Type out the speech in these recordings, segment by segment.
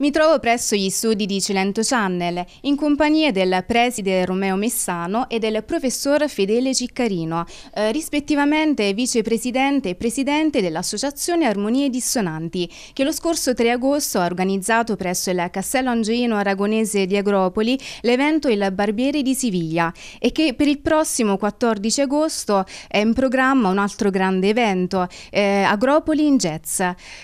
Mi trovo presso gli studi di Cilento Channel, in compagnia del preside Romeo Messano e del professor Fedele Ciccarino, eh, rispettivamente vicepresidente e presidente dell'Associazione Armonie Dissonanti, che lo scorso 3 agosto ha organizzato presso il Castello Angioino Aragonese di Agropoli l'evento Il Barbiere di Siviglia e che per il prossimo 14 agosto è in programma un altro grande evento, eh, Agropoli in Jazz.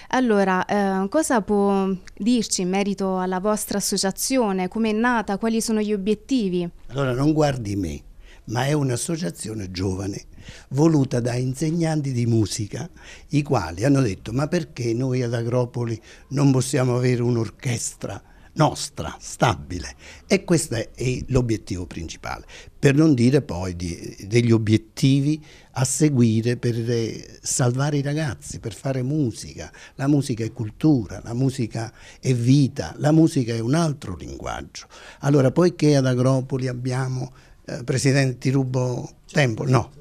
Allora, eh, cosa può dirci in merito alla vostra associazione, come è nata, quali sono gli obiettivi? Allora non guardi me, ma è un'associazione giovane voluta da insegnanti di musica, i quali hanno detto ma perché noi ad Agropoli non possiamo avere un'orchestra? nostra, stabile. E questo è l'obiettivo principale, per non dire poi di, degli obiettivi a seguire per eh, salvare i ragazzi, per fare musica. La musica è cultura, la musica è vita, la musica è un altro linguaggio. Allora, poiché ad Agropoli abbiamo eh, Presidente, ti rubo tempo? No.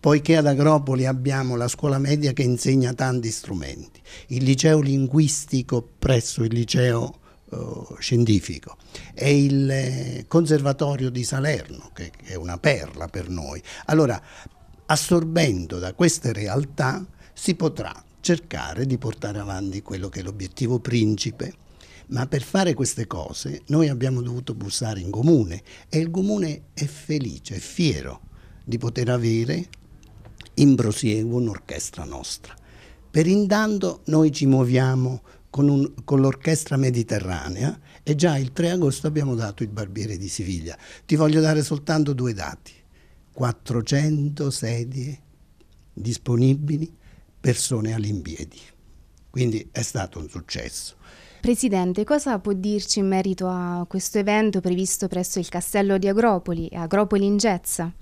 Poiché ad Agropoli abbiamo la scuola media che insegna tanti strumenti, il liceo linguistico presso il liceo eh, scientifico, è il eh, Conservatorio di Salerno, che, che è una perla per noi. Allora, assorbendo da queste realtà si potrà cercare di portare avanti quello che è l'obiettivo principe. Ma per fare queste cose noi abbiamo dovuto bussare in comune e il comune è felice, è fiero di poter avere in prosieguo un'orchestra nostra. Per intanto noi ci muoviamo con, un, con l'orchestra mediterranea e già il 3 agosto abbiamo dato il Barbiere di Siviglia. Ti voglio dare soltanto due dati. 400 sedie disponibili, persone all'impiedi. Quindi è stato un successo. Presidente, cosa può dirci in merito a questo evento previsto presso il castello di Agropoli e Agropoli in Gezza?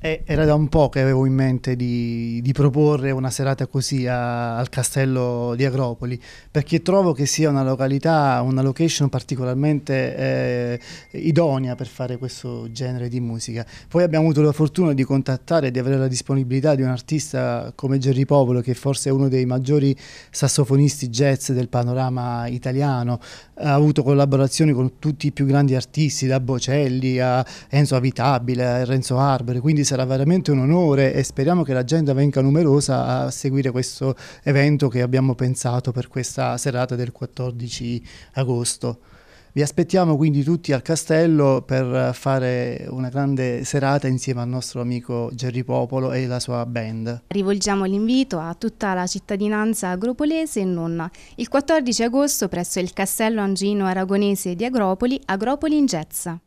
Eh, era da un po' che avevo in mente di, di proporre una serata così a, al castello di Agropoli, perché trovo che sia una località, una location particolarmente eh, idonea per fare questo genere di musica. Poi abbiamo avuto la fortuna di contattare e di avere la disponibilità di un artista come Gerry Popolo, che forse è uno dei maggiori sassofonisti jazz del panorama italiano. Ha avuto collaborazioni con tutti i più grandi artisti, da Bocelli a Enzo Avitabile, a Renzo Arbore, quindi sarà veramente un onore e speriamo che la gente venga numerosa a seguire questo evento che abbiamo pensato per questa serata del 14 agosto. Vi aspettiamo quindi tutti al castello per fare una grande serata insieme al nostro amico Gerry Popolo e la sua band. Rivolgiamo l'invito a tutta la cittadinanza agropolese e nonna. Il 14 agosto presso il castello Angino Aragonese di Agropoli, Agropoli in Gezza.